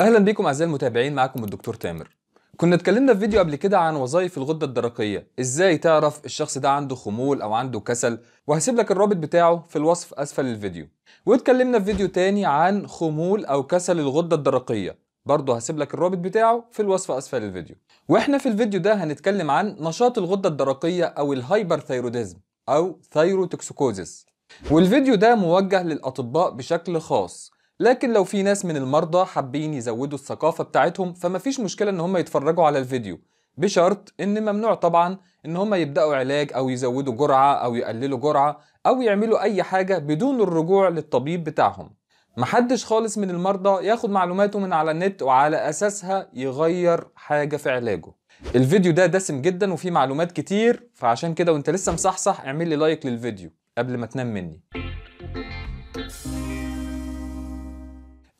اهلا بيكم اعزائي المتابعين معكم الدكتور تامر كنا اتكلمنا في فيديو قبل كده عن وظائف الغده الدرقيه ازاي تعرف الشخص ده عنده خمول او عنده كسل وهسيب لك الرابط بتاعه في الوصف اسفل الفيديو واتكلمنا في فيديو تاني عن خمول او كسل الغده الدرقيه برضه هسيب لك الرابط بتاعه في الوصف اسفل الفيديو واحنا في الفيديو ده هنتكلم عن نشاط الغده الدرقيه او الهايبرثايروديزم او ثايروتوكسيكوزيس والفيديو ده موجه للاطباء بشكل خاص لكن لو في ناس من المرضى حابين يزودوا الثقافة بتاعتهم فمفيش مشكلة ان هم يتفرجوا على الفيديو بشرط ان ممنوع طبعا ان هم يبدأوا علاج او يزودوا جرعة او يقللوا جرعة او يعملوا اي حاجة بدون الرجوع للطبيب بتاعهم محدش خالص من المرضى ياخد معلوماته من على النت وعلى اساسها يغير حاجة في علاجه الفيديو ده دسم جدا وفيه معلومات كتير فعشان كده وانت لسه مصحصح اعمل لي لايك للفيديو قبل ما تنام مني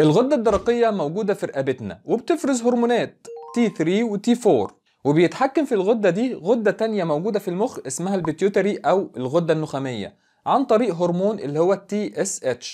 الغدة الدرقية موجودة في رقبتنا وبتفرز هرمونات T3 و T4 وبيتحكم في الغدة دي غدة تانية موجودة في المخ اسمها البيتيوتري أو الغدة النخامية عن طريق هرمون اللي هو TSH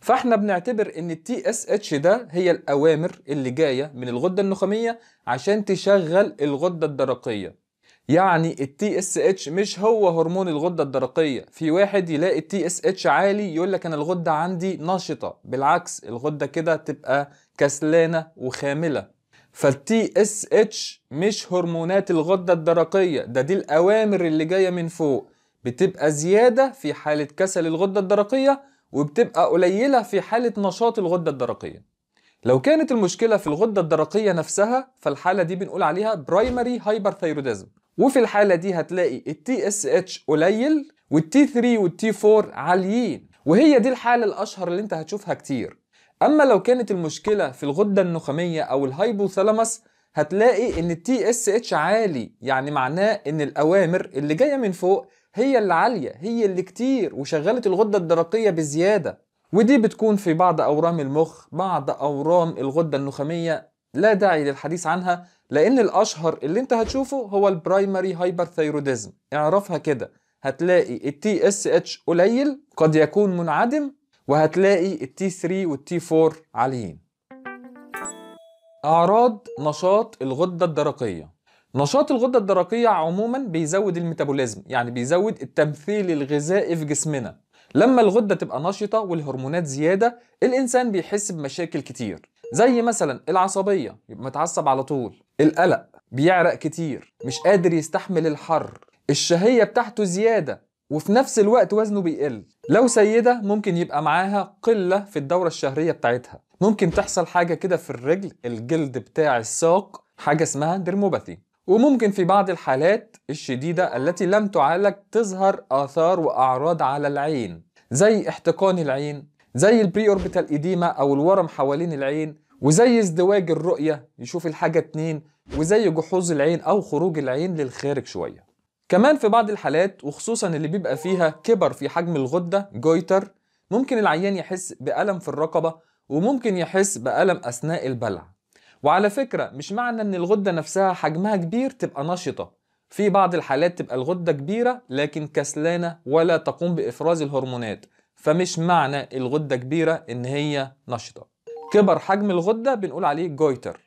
فاحنا بنعتبر ان ال TSH ده هي الأوامر اللي جاية من الغدة النخامية عشان تشغل الغدة الدرقية يعني التي اس اتش مش هو هرمون الغده الدرقيه في واحد يلاقي التي اس اتش عالي يقول لك انا الغده عندي نشطه بالعكس الغده كده تبقى كسلانه وخامله فالتي اس اتش مش هرمونات الغده الدرقيه ده دي الاوامر اللي جايه من فوق بتبقى زياده في حاله كسل الغده الدرقيه وبتبقى قليله في حاله نشاط الغده الدرقيه لو كانت المشكلة في الغدة الدرقية نفسها فالحالة دي بنقول عليها برايمري هايبرثايروديزم وفي الحالة دي هتلاقي التي اس اتش قليل والتي 3 والتي 4 عاليين وهي دي الحالة الأشهر اللي انت هتشوفها كتير أما لو كانت المشكلة في الغدة النخامية أو الهايبوثالامس هتلاقي ان التي اس اتش عالي يعني معناه ان الاوامر اللي جايه من فوق هي اللي عاليه هي اللي كتير وشغلت الغده الدرقيه بزياده ودي بتكون في بعض اورام المخ بعض اورام الغده النخاميه لا داعي للحديث عنها لان الاشهر اللي انت هتشوفه هو البرايمري هايبرثايروديزم اعرفها كده هتلاقي التي اس اتش قليل قد يكون منعدم وهتلاقي التي 3 والتي 4 عاليين اعراض نشاط الغده الدرقيه نشاط الغده الدرقيه عموما بيزود الميتابوليزم يعني بيزود التمثيل الغذائي في جسمنا لما الغده تبقى نشطه والهرمونات زياده الانسان بيحس بمشاكل كتير زي مثلا العصبية يبقى متعصب على طول القلق بيعرق كتير مش قادر يستحمل الحر الشهية بتاعته زيادة وفي نفس الوقت وزنه بيقل لو سيدة ممكن يبقى معاها قلة في الدورة الشهرية بتاعتها ممكن تحصل حاجة كده في الرجل الجلد بتاع الساق حاجة اسمها ديرموباثي وممكن في بعض الحالات الشديدة التي لم تعالج تظهر آثار وأعراض على العين زي احتقان العين زي البري اوربيتال ايديما او الورم حوالين العين وزي ازدواج الرؤيه يشوف الحاجه اتنين وزي جحوظ العين او خروج العين للخارج شويه كمان في بعض الحالات وخصوصا اللي بيبقى فيها كبر في حجم الغده جويتر ممكن العيان يحس بألم في الرقبه وممكن يحس بألم اثناء البلع وعلى فكره مش معنى ان الغده نفسها حجمها كبير تبقى نشطه في بعض الحالات تبقى الغده كبيره لكن كسلانه ولا تقوم بافراز الهرمونات فمش معنى الغدة كبيرة إن هي نشطة كبر حجم الغدة بنقول عليه جويتر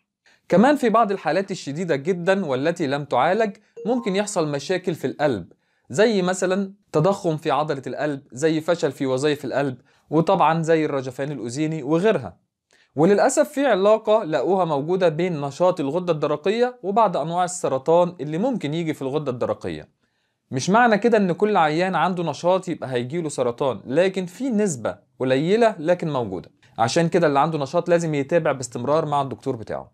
كمان في بعض الحالات الشديدة جدا والتي لم تعالج ممكن يحصل مشاكل في القلب زي مثلا تضخم في عضلة القلب زي فشل في وظائف القلب وطبعا زي الرجفان الأذيني وغيرها وللأسف في علاقة لقوها موجودة بين نشاط الغدة الدرقية وبعض أنواع السرطان اللي ممكن يجي في الغدة الدرقية مش معنى كده ان كل عيان عنده نشاط يبقى هيجيله سرطان لكن في نسبة قليلة لكن موجودة عشان كده اللي عنده نشاط لازم يتابع باستمرار مع الدكتور بتاعه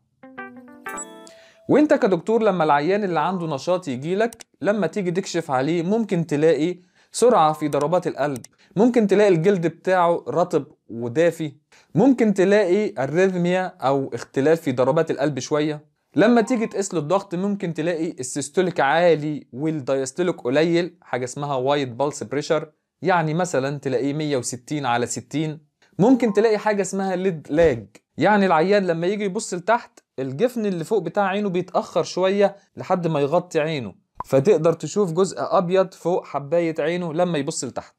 وانت كدكتور لما العيان اللي عنده نشاط يجيلك لما تيجي تكشف عليه ممكن تلاقي سرعة في ضربات القلب ممكن تلاقي الجلد بتاعه رطب ودافي ممكن تلاقي الريثميا او اختلاف في ضربات القلب شوية لما تيجي تقيس له الضغط ممكن تلاقي السيستوليك عالي والدايستوليك قليل حاجه اسمها وايت بالس بريشر يعني مثلا تلاقيه 160 على 60 ممكن تلاقي حاجه اسمها ليد لاج يعني العيان لما يجي يبص لتحت الجفن اللي فوق بتاع عينه بيتاخر شويه لحد ما يغطي عينه فتقدر تشوف جزء ابيض فوق حبايه عينه لما يبص لتحت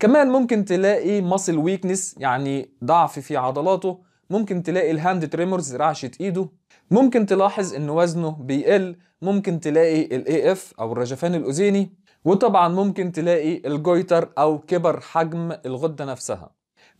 كمان ممكن تلاقي ماسل ويكنس يعني ضعف في عضلاته ممكن تلاقي الهاند تريمرز رعشه ايده ممكن تلاحظ ان وزنه بيقل ممكن تلاقي الاي اف او الرجفان الاذيني وطبعا ممكن تلاقي الجويتر او كبر حجم الغده نفسها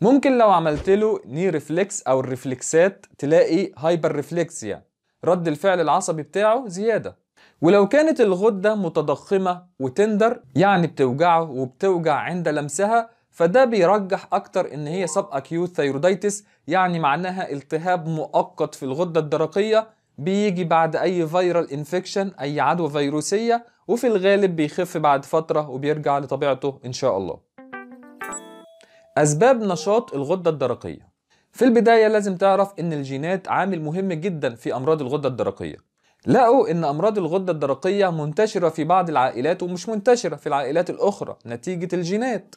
ممكن لو عملت له ني ريفلكس او الريفلكسات تلاقي هايبر ريفلكسيا رد الفعل العصبي بتاعه زياده ولو كانت الغده متضخمه وتندر يعني بتوجعه وبتوجع عند لمسها فده بيرجح اكتر ان هي سب اكيوت ثيرودايتس يعني معناها التهاب مؤقت في الغدة الدرقية بيجي بعد أي فيرال انفكشن أي عدوى فيروسية وفي الغالب بيخف بعد فترة وبيرجع لطبيعته إن شاء الله أسباب نشاط الغدة الدرقية في البداية لازم تعرف إن الجينات عامل مهم جدا في أمراض الغدة الدرقية لقوا ان امراض الغده الدرقيه منتشره في بعض العائلات ومش منتشره في العائلات الاخرى نتيجه الجينات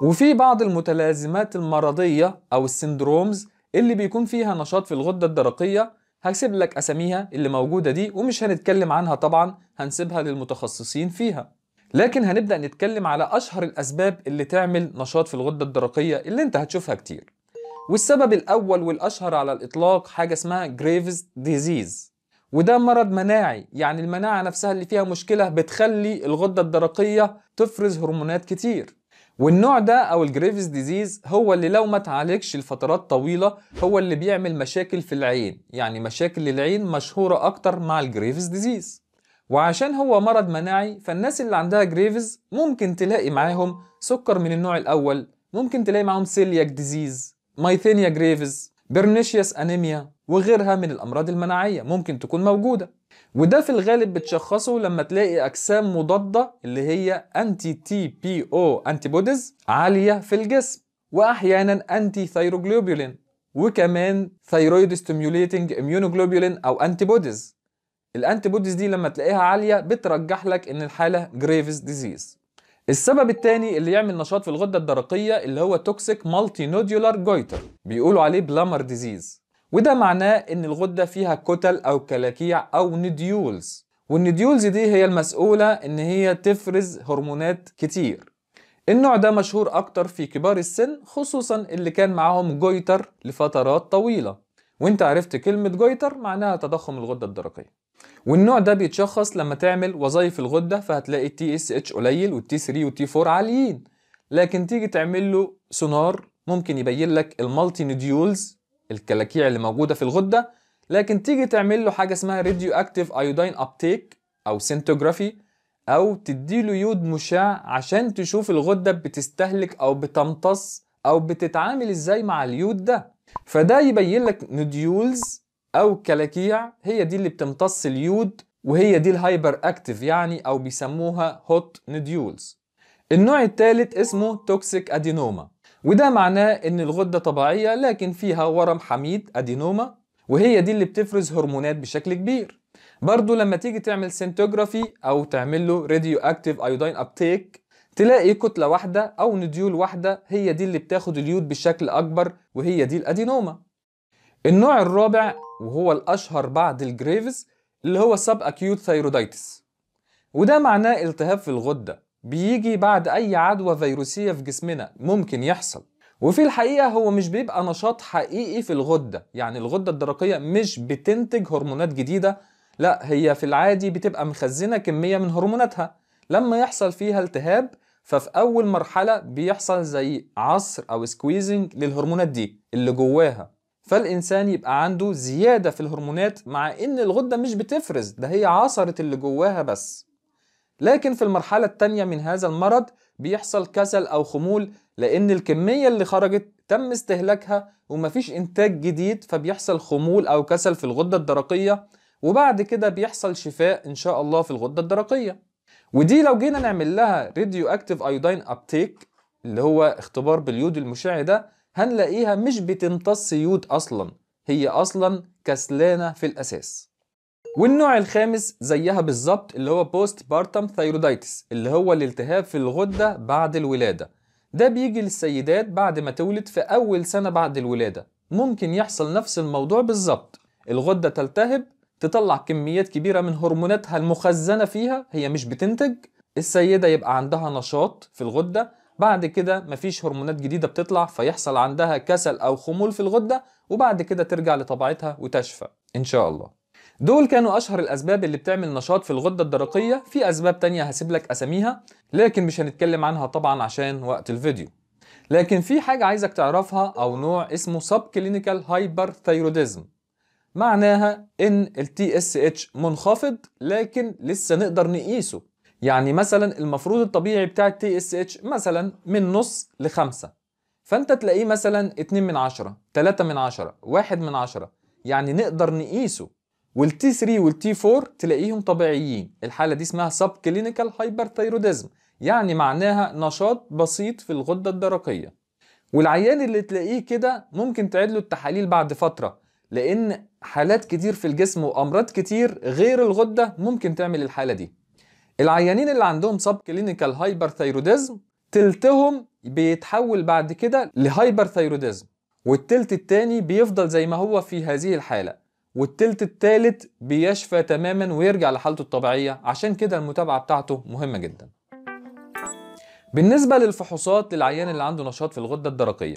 وفي بعض المتلازمات المرضية أو السندرومز اللي بيكون فيها نشاط في الغدة الدرقية هسيب لك أساميها اللي موجودة دي ومش هنتكلم عنها طبعا هنسيبها للمتخصصين فيها لكن هنبدأ نتكلم على أشهر الأسباب اللي تعمل نشاط في الغدة الدرقية اللي انت هتشوفها كتير والسبب الأول والأشهر على الإطلاق حاجة اسمها جريفز ديزيز وده مرض مناعي يعني المناعة نفسها اللي فيها مشكلة بتخلي الغدة الدرقية تفرز هرمونات كتير والنوع ده او الجريفز ديزيز هو اللي لو ما تعالجش لفترات طويله هو اللي بيعمل مشاكل في العين يعني مشاكل العين مشهوره اكتر مع الجريفز ديزيز وعشان هو مرض مناعي فالناس اللي عندها جريفز ممكن تلاقي معاهم سكر من النوع الاول ممكن تلاقي معاهم سيلياك ديزيز مايثينيا جريفز برنيشيس انيميا وغيرها من الامراض المناعيه ممكن تكون موجوده وده في الغالب بتشخصه لما تلاقي اجسام مضاده اللي هي انتي تي بي او انتيبوديز عاليه في الجسم واحيانا انتي ثيروجلوبولين وكمان ثيرويد ستيميوليتنج اميونوجلوبولين او انتيبوديز الانتيبوديز دي لما تلاقيها عاليه بترجح لك ان الحاله جريفز ديزيز السبب الثاني اللي يعمل نشاط في الغده الدرقيه اللي هو توكسيك مالتي نوديولار جويتر بيقولوا عليه بلامر ديزيز وده معناه ان الغدة فيها كتل او كلاكيع او نديولز والنديولز دي هي المسؤولة ان هي تفرز هرمونات كتير النوع ده مشهور اكتر في كبار السن خصوصا اللي كان معاهم جويتر لفترات طويلة وانت عرفت كلمة جويتر معناها تضخم الغدة الدرقية والنوع ده بيتشخص لما تعمل وظائف الغدة فهتلاقي التي اس اتش قليل والتي 3 والتي 4 عاليين لكن تيجي تعمل له سونار ممكن يبين لك المالتي نديولز الكلاكيع اللي موجوده في الغده لكن تيجي تعمل له حاجه اسمها راديو اكتيف ايودين ابتيك او سنتوجرافي او تديله يود مشع عشان تشوف الغده بتستهلك او بتمتص او بتتعامل ازاي مع اليود ده فده يبين لك نوديولز او كلاكيع هي دي اللي بتمتص اليود وهي دي الهايبر اكتيف يعني او بيسموها هوت نوديولز النوع الثالث اسمه توكسيك ادينوما وده معناه ان الغدة طبيعية لكن فيها ورم حميد ادينوما وهي دي اللي بتفرز هرمونات بشكل كبير برضو لما تيجي تعمل سنتوجرافي او تعمل له راديو اكتيف ايودين ابتيك تلاقي كتلة واحدة او نديول واحدة هي دي اللي بتاخد اليود بشكل اكبر وهي دي الادينوما النوع الرابع وهو الاشهر بعد الجريفز اللي هو سب اكيوت ثيرودايتس وده معناه التهاب في الغده بيجي بعد أي عدوى فيروسية في جسمنا ممكن يحصل وفي الحقيقة هو مش بيبقى نشاط حقيقي في الغدة يعني الغدة الدرقية مش بتنتج هرمونات جديدة لا هي في العادي بتبقى مخزنة كمية من هرموناتها لما يحصل فيها التهاب ففي أول مرحلة بيحصل زي عصر أو سكويزنج للهرمونات دي اللي جواها فالإنسان يبقى عنده زيادة في الهرمونات مع إن الغدة مش بتفرز ده هي عصرت اللي جواها بس لكن في المرحلة الثانية من هذا المرض بيحصل كسل أو خمول لأن الكمية اللي خرجت تم استهلاكها ومفيش إنتاج جديد فبيحصل خمول أو كسل في الغدة الدرقية وبعد كده بيحصل شفاء إن شاء الله في الغدة الدرقية ودي لو جينا نعمل لها راديو أكتيف أيودين أبتيك اللي هو اختبار باليود المشع ده هنلاقيها مش بتمتص يود أصلا هي أصلا كسلانة في الأساس والنوع الخامس زيها بالظبط اللي هو بوست بارتم ثايرودايتس اللي هو الالتهاب في الغدة بعد الولادة ده بيجي للسيدات بعد ما تولد في أول سنة بعد الولادة ممكن يحصل نفس الموضوع بالظبط الغدة تلتهب تطلع كميات كبيرة من هرموناتها المخزنة فيها هي مش بتنتج السيدة يبقى عندها نشاط في الغدة بعد كده مفيش هرمونات جديدة بتطلع فيحصل عندها كسل أو خمول في الغدة وبعد كده ترجع لطبيعتها وتشفى إن شاء الله دول كانوا اشهر الاسباب اللي بتعمل نشاط في الغده الدرقيه في اسباب تانية هسيب لك اساميها لكن مش هنتكلم عنها طبعا عشان وقت الفيديو لكن في حاجه عايزك تعرفها او نوع اسمه Subclinical Hyperthyroidism معناها ان الـ TSH منخفض لكن لسه نقدر نقيسه يعني مثلا المفروض الطبيعي بتاع الـ TSH مثلا من نص لخمسة فانت تلاقيه مثلا 2 من 10 3 من 10 1 من 10 يعني نقدر نقيسه والتي 3 والتي 4 تلاقيهم طبيعيين الحالة دي اسمها سب كلينيكال يعني معناها نشاط بسيط في الغدة الدرقية والعيان اللي تلاقيه كده ممكن تعيد له التحاليل بعد فترة لأن حالات كتير في الجسم وأمراض كتير غير الغدة ممكن تعمل الحالة دي العيانين اللي عندهم سب كلينيكال تلتهم بيتحول بعد كده لهايبرثيروديزم والتلت التاني بيفضل زي ما هو في هذه الحالة والتلت التالت بيشفى تماما ويرجع لحالته الطبيعية عشان كده المتابعة بتاعته مهمة جدا بالنسبة للفحوصات للعيان اللي عنده نشاط في الغدة الدرقية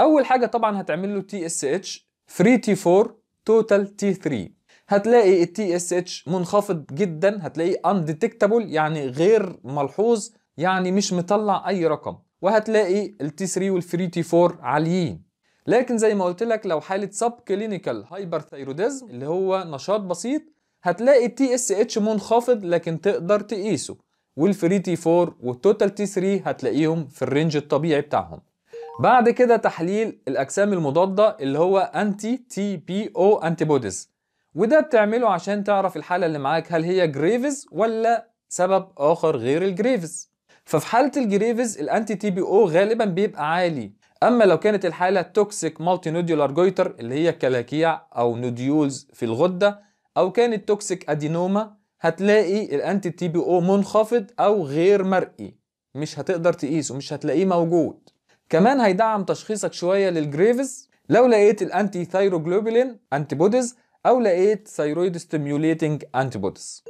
أول حاجة طبعا هتعمل له TSH 3 t 4 Total t 3 هتلاقي التي اس اتش منخفض جدا هتلاقيه undetectable يعني غير ملحوظ يعني مش مطلع اي رقم وهتلاقي التي 3 والفري تي 4 عاليين لكن زي ما قلت لك لو حاله سب كلينيكال هايبرثايروديزم اللي هو نشاط بسيط هتلاقي التي اس اتش منخفض لكن تقدر تقيسه والفري تي 4 والتوتال تي 3 هتلاقيهم في الرينج الطبيعي بتاعهم بعد كده تحليل الاجسام المضاده اللي هو انتي تي بي او انتيبوديز وده بتعمله عشان تعرف الحاله اللي معاك هل هي جريفز ولا سبب اخر غير الجريفز ففي حاله الجريفز الانتي تي بي او غالبا بيبقى عالي اما لو كانت الحاله توكسيك مالتي نوديولار جويتر اللي هي كلاكيع او نوديولز في الغده او كانت توكسيك ادينوما هتلاقي الانتي تي بي او منخفض او غير مرئي مش هتقدر تقيسه مش هتلاقيه موجود كمان هيدعم تشخيصك شويه للجريفز لو لقيت الانتي ثايروجلوبولين انتي بوديز او لقيت ثيرويد ستيميوليتنج انتي بوديز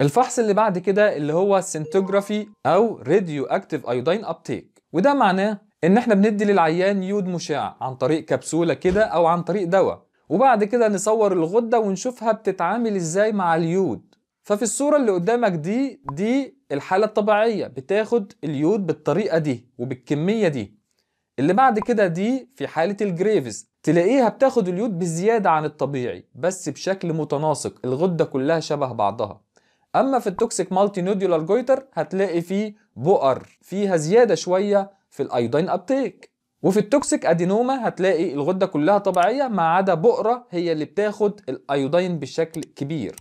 الفحص اللي بعد كده اللي هو السنتوجرافي او راديو اكتيف ايودين ابتيك وده معناه ان احنا بندي للعيان يود مشع عن طريق كبسوله كده او عن طريق دواء وبعد كده نصور الغده ونشوفها بتتعامل ازاي مع اليود ففي الصوره اللي قدامك دي دي الحاله الطبيعيه بتاخد اليود بالطريقه دي وبالكميه دي اللي بعد كده دي في حاله الجريفز تلاقيها بتاخد اليود بزياده عن الطبيعي بس بشكل متناسق الغده كلها شبه بعضها اما في التوكسيك مالتي نوديولار جويتر هتلاقي فيه بؤر فيها زياده شويه في الايودين ابتيك وفي التوكسيك ادينوما هتلاقي الغده كلها طبيعيه ما عدا بؤره هي اللي بتاخد الايودين بشكل كبير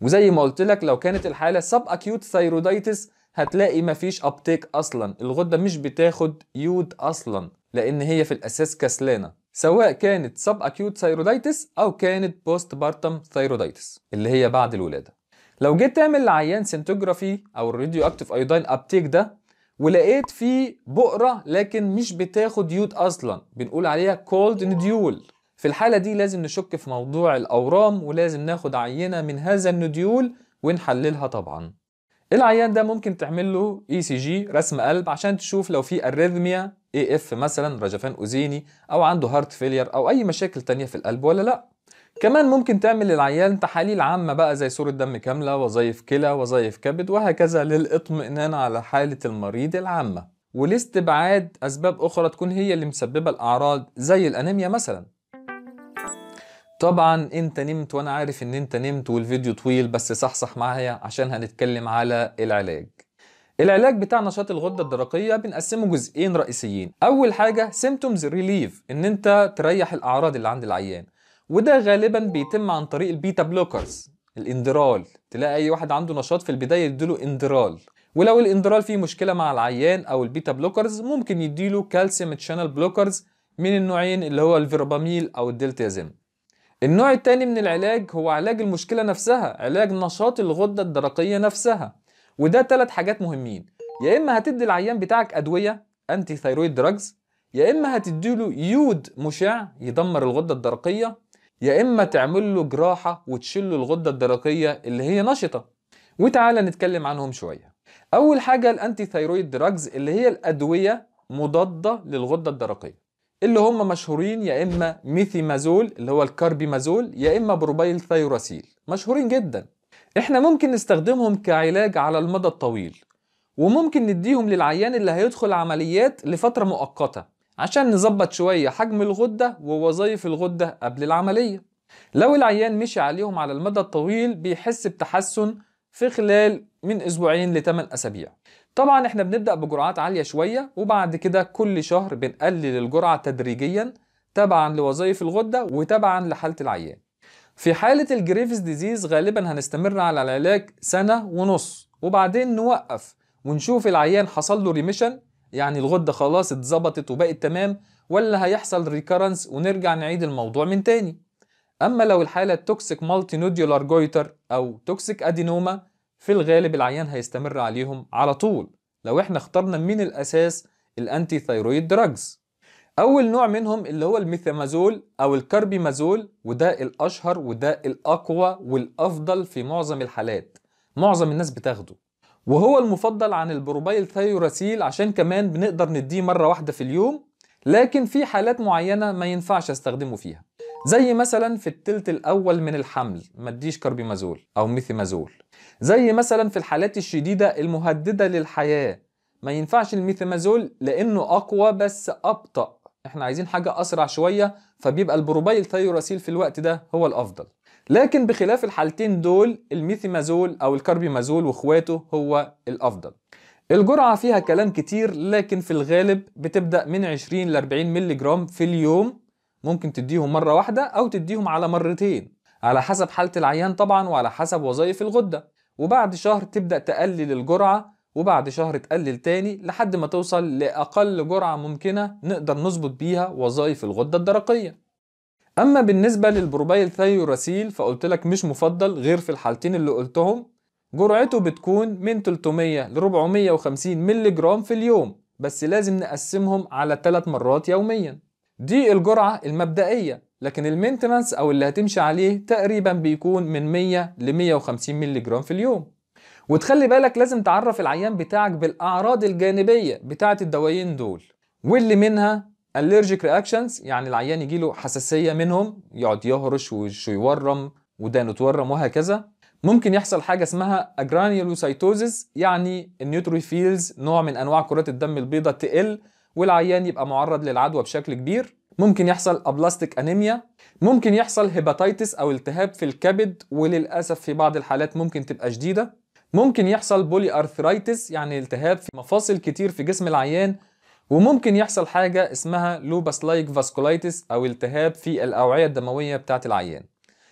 وزي ما قلت لك لو كانت الحاله سب اكيوت ثايرودايتس هتلاقي مفيش ابتيك اصلا الغده مش بتاخد يود اصلا لان هي في الاساس كسلانه سواء كانت سب اكيوت ثايرودايتس او كانت بوست بارتم ثايرودايتس اللي هي بعد الولاده لو جيت تعمل لعيان سنتوجرافي او الراديو اكتيف ايودين ابتيك ده ولقيت في بقرة لكن مش بتاخد يود أصلا بنقول عليها كولد نديول في الحالة دي لازم نشك في موضوع الأورام ولازم ناخد عينة من هذا النديول ونحللها طبعا إيه العيان ده ممكن تعمل له اي سي جي رسم قلب عشان تشوف لو في اريثميا اي اف مثلا رجفان اوزيني او عنده هارت فيلير او اي مشاكل تانية في القلب ولا لا كمان ممكن تعمل للعيان تحاليل عامة بقى زي صورة دم كاملة وظائف كلى وظائف كبد وهكذا للإطمئنان على حالة المريض العامة ولاستبعاد أسباب أخرى تكون هي اللي مسببة الأعراض زي الأنيميا مثلا طبعا انت نمت وانا عارف ان انت نمت والفيديو طويل بس صحصح معايا عشان هنتكلم على العلاج العلاج بتاع نشاط الغدة الدرقية بنقسمه جزئين رئيسيين أول حاجة سيمتومز ريليف إن أنت تريح الأعراض اللي عند العيان وده غالبا بيتم عن طريق البيتا بلوكرز الاندرال تلاقي اي واحد عنده نشاط في البدايه يديله اندرال ولو الاندرال فيه مشكله مع العيان او البيتا بلوكرز ممكن يديله كالسيوم تشانل بلوكرز من النوعين اللي هو الفيرباميل او الدلتازيم النوع الثاني من العلاج هو علاج المشكله نفسها علاج نشاط الغده الدرقيه نفسها وده ثلاث حاجات مهمين يا اما هتدي العيان بتاعك ادويه انتي ثايرويد دراجز يا اما هتديله يود مشع يدمر الغده الدرقيه يا اما تعمل له جراحه وتشيل له الغده الدرقيه اللي هي نشطه وتعالى نتكلم عنهم شويه اول حاجه الانتي ثايرويد دراجز اللي هي الادويه مضاده للغده الدرقيه اللي هم مشهورين يا اما ميثيمازول اللي هو الكاربيمازول يا اما بروبايل ثايروسيل مشهورين جدا احنا ممكن نستخدمهم كعلاج على المدى الطويل وممكن نديهم للعيان اللي هيدخل عمليات لفتره مؤقته عشان نظبط شوية حجم الغدة ووظائف الغدة قبل العملية لو العيان مشي عليهم على المدى الطويل بيحس بتحسن في خلال من أسبوعين لثمان أسابيع طبعا احنا بنبدأ بجرعات عالية شوية وبعد كده كل شهر بنقلل الجرعة تدريجيا تبعا لوظائف الغدة وتبعا لحالة العيان في حالة الجريفز ديزيز غالبا هنستمر على العلاج سنة ونص وبعدين نوقف ونشوف العيان حصل له ريميشن يعني الغده خلاص اتظبطت وبقت تمام ولا هيحصل ريكرنس ونرجع نعيد الموضوع من تاني اما لو الحاله توكسيك مالتي نوديولار جويتر او توكسيك ادينوما في الغالب العيان هيستمر عليهم على طول لو احنا اخترنا من الاساس الانتي ثايرويد دراجز اول نوع منهم اللي هو الميثامازول او الكاربيمازول وده الاشهر وده الاقوى والافضل في معظم الحالات معظم الناس بتاخده وهو المفضل عن البروبايل ثيوراسيل عشان كمان بنقدر نديه مرة واحدة في اليوم لكن في حالات معينة ما ينفعش استخدمه فيها زي مثلا في التلت الأول من الحمل ما اديش كاربيمازول أو ميثيمازول زي مثلا في الحالات الشديدة المهددة للحياة ما ينفعش الميثيمازول لأنه أقوى بس أبطأ احنا عايزين حاجة أسرع شوية فبيبقى البروبايل ثيوراسيل في الوقت ده هو الأفضل لكن بخلاف الحالتين دول الميثيمازول او الكاربيمازول واخواته هو الافضل الجرعة فيها كلام كتير لكن في الغالب بتبدأ من 20 ل 40 مللي جرام في اليوم ممكن تديهم مرة واحدة أو تديهم على مرتين على حسب حالة العيان طبعا وعلى حسب وظائف الغدة وبعد شهر تبدأ تقلل الجرعة وبعد شهر تقلل تاني لحد ما توصل لأقل جرعة ممكنة نقدر نظبط بيها وظائف الغدة الدرقية اما بالنسبه للبروبايل ثيوراسيل فقلت لك مش مفضل غير في الحالتين اللي قلتهم جرعته بتكون من 300 ل 450 مللي جرام في اليوم بس لازم نقسمهم على 3 مرات يوميا دي الجرعه المبدئيه لكن المينتنانس او اللي هتمشي عليه تقريبا بيكون من 100 ل 150 مللي جرام في اليوم وتخلي بالك لازم تعرف العيان بتاعك بالاعراض الجانبيه بتاعه الدوايين دول واللي منها allergic reactions يعني العيان يجي له حساسيه منهم يقعد يهرش ووشه يورم ودانه تورم وهكذا ممكن يحصل حاجه اسمها agranulocytosis يعني النيوتروفيلز نوع من انواع كرات الدم البيضاء تقل والعيان يبقى معرض للعدوى بشكل كبير ممكن يحصل ابلاستيك انيميا ممكن يحصل هيباتيتس او التهاب في الكبد وللاسف في بعض الحالات ممكن تبقى شديده ممكن يحصل بولي ارثرايتس يعني التهاب في مفاصل كتير في جسم العيان وممكن يحصل حاجة اسمها لوبس لايك فاسكولايتس أو التهاب في الأوعية الدموية بتاعة العيان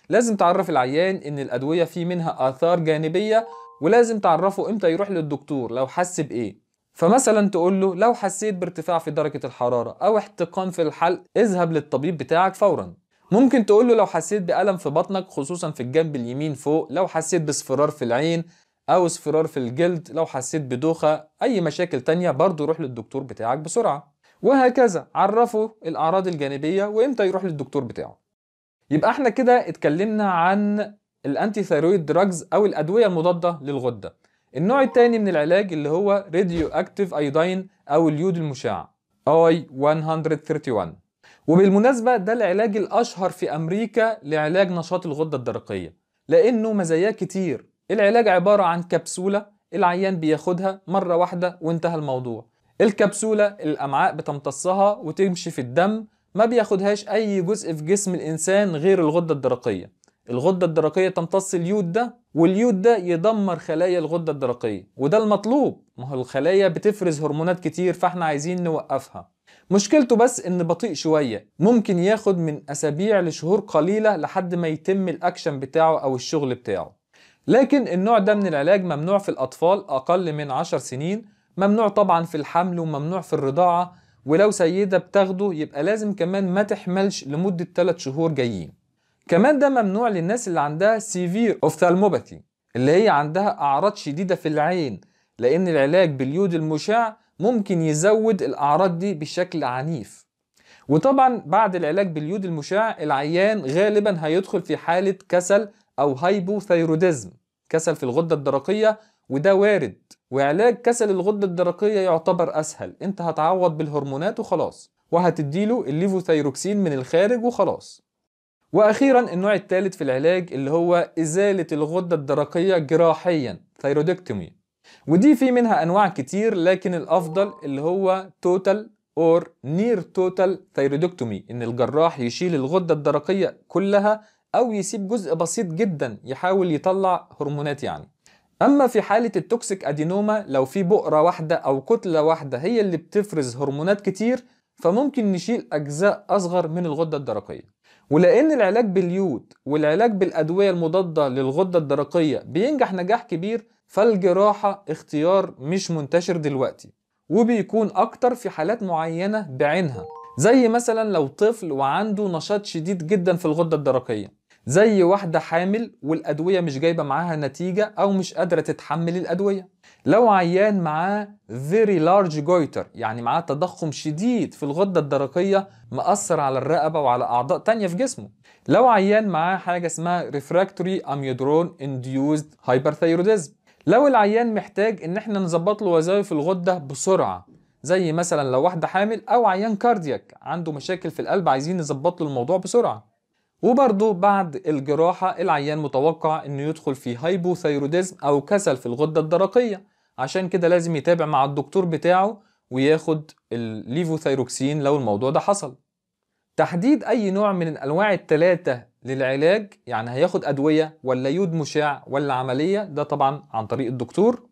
لازم تعرف العيان إن الأدوية في منها آثار جانبية ولازم تعرفه إمتى يروح للدكتور لو حس بإيه فمثلا تقول له لو حسيت بارتفاع في درجة الحرارة أو احتقان في الحلق اذهب للطبيب بتاعك فورا ممكن تقول له لو حسيت بألم في بطنك خصوصا في الجنب اليمين فوق لو حسيت باصفرار في العين او اصفرار في الجلد لو حسيت بدوخة اي مشاكل تانية برضو روح للدكتور بتاعك بسرعة وهكذا عرفوا الاعراض الجانبية وامتى يروح للدكتور بتاعه يبقى احنا كده اتكلمنا عن الانتي ثيرويد دراجز او الادوية المضادة للغدة النوع التاني من العلاج اللي هو راديو اكتيف ايودين او اليود المشع اي 131 وبالمناسبة ده العلاج الأشهر في أمريكا لعلاج نشاط الغدة الدرقية لأنه مزاياه كتير العلاج عبارة عن كبسولة العيان بياخدها مرة واحدة وانتهى الموضوع الكبسولة الأمعاء بتمتصها وتمشي في الدم ما بياخدهاش أي جزء في جسم الإنسان غير الغدة الدرقية الغدة الدرقية تمتص اليود ده واليود ده يدمر خلايا الغدة الدرقية وده المطلوب ما هو الخلايا بتفرز هرمونات كتير فاحنا عايزين نوقفها مشكلته بس ان بطيء شوية ممكن ياخد من اسابيع لشهور قليلة لحد ما يتم الاكشن بتاعه او الشغل بتاعه لكن النوع ده من العلاج ممنوع في الأطفال أقل من 10 سنين ممنوع طبعا في الحمل وممنوع في الرضاعة ولو سيدة بتاخده يبقى لازم كمان ما تحملش لمدة 3 شهور جايين كمان ده ممنوع للناس اللي عندها سيفير اوفثالموباثي اللي هي عندها أعراض شديدة في العين لأن العلاج باليود المشع ممكن يزود الأعراض دي بشكل عنيف وطبعا بعد العلاج باليود المشع العيان غالبا هيدخل في حالة كسل أو هايبوثيروديزم كسل في الغدة الدرقية وده وارد وعلاج كسل الغدة الدرقية يعتبر أسهل أنت هتعوض بالهرمونات وخلاص وهتديله الليفوثيروكسين من الخارج وخلاص واخيرا النوع الثالث في العلاج اللي هو ازاله الغده الدرقيه جراحيا ثيرودكتومي ودي في منها انواع كتير لكن الافضل اللي هو توتال اور نير توتال ثيرودكتومي ان الجراح يشيل الغده الدرقيه كلها أو يسيب جزء بسيط جدا يحاول يطلع هرمونات يعني أما في حالة التوكسيك أدينوما لو في بؤرة واحدة أو كتلة واحدة هي اللي بتفرز هرمونات كتير فممكن نشيل أجزاء أصغر من الغدة الدرقية ولأن العلاج باليود والعلاج بالأدوية المضادة للغدة الدرقية بينجح نجاح كبير فالجراحة اختيار مش منتشر دلوقتي وبيكون أكتر في حالات معينة بعينها زي مثلا لو طفل وعنده نشاط شديد جدا في الغدة الدرقية زي واحدة حامل والأدوية مش جايبة معاها نتيجة أو مش قادرة تتحمل الأدوية لو عيان معاه very large goiter يعني معاه تضخم شديد في الغدة الدرقية مأثر على الرقبة وعلى أعضاء تانية في جسمه لو عيان معاه حاجة اسمها refractory amyodron induced hyperthyroidism لو العيان محتاج ان احنا نظبط له وظائف الغدة بسرعة زي مثلا لو واحدة حامل او عيان كاردياك عنده مشاكل في القلب عايزين نظبط له الموضوع بسرعة وبرضه بعد الجراحة العيان متوقع انه يدخل في هايبوثيروديزم او كسل في الغدة الدرقية عشان كده لازم يتابع مع الدكتور بتاعه وياخد الليفوثيروكسين لو الموضوع ده حصل تحديد اي نوع من الانواع التلاتة للعلاج يعني هياخد ادوية ولا يود مشع ولا عملية ده طبعا عن طريق الدكتور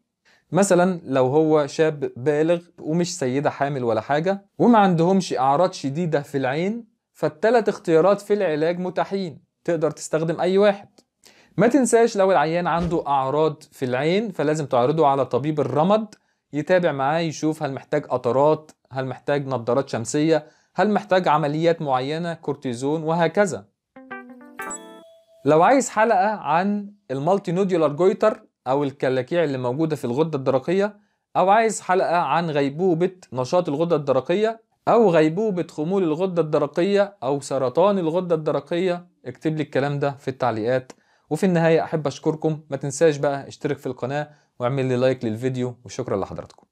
مثلا لو هو شاب بالغ ومش سيدة حامل ولا حاجة وما عندهمش اعراض شديدة في العين فالتلات اختيارات في العلاج متاحين تقدر تستخدم أي واحد ما تنساش لو العيان عنده أعراض في العين فلازم تعرضه على طبيب الرمد يتابع معاه يشوف هل محتاج قطرات هل محتاج نظارات شمسية هل محتاج عمليات معينة كورتيزون وهكذا لو عايز حلقة عن المالتي نوديولار جويتر أو الكلاكيع اللي موجودة في الغدة الدرقية أو عايز حلقة عن غيبوبة نشاط الغدة الدرقية او غيبوبه خمول الغده الدرقيه او سرطان الغده الدرقيه اكتب لي الكلام ده في التعليقات وفي النهايه احب اشكركم ما تنساش بقى اشترك في القناه واعمل لي لايك للفيديو وشكرا لحضراتكم